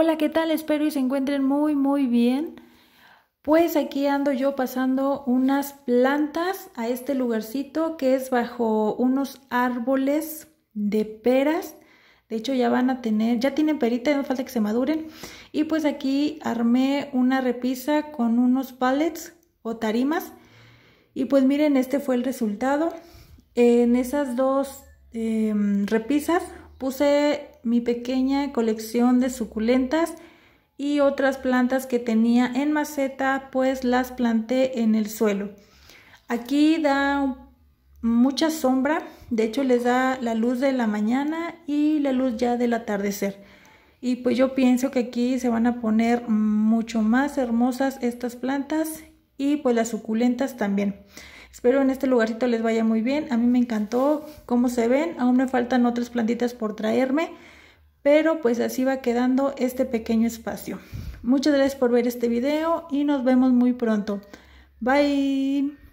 Hola, ¿qué tal? Espero y se encuentren muy, muy bien. Pues aquí ando yo pasando unas plantas a este lugarcito que es bajo unos árboles de peras. De hecho ya van a tener, ya tienen perita, no falta que se maduren. Y pues aquí armé una repisa con unos pallets o tarimas. Y pues miren, este fue el resultado. En esas dos em, repisas puse mi pequeña colección de suculentas y otras plantas que tenía en maceta, pues las planté en el suelo. Aquí da mucha sombra, de hecho les da la luz de la mañana y la luz ya del atardecer. Y pues yo pienso que aquí se van a poner mucho más hermosas estas plantas y pues las suculentas también. Espero en este lugarcito les vaya muy bien. A mí me encantó cómo se ven. Aún me faltan otras plantitas por traerme. Pero pues así va quedando este pequeño espacio. Muchas gracias por ver este video y nos vemos muy pronto. Bye.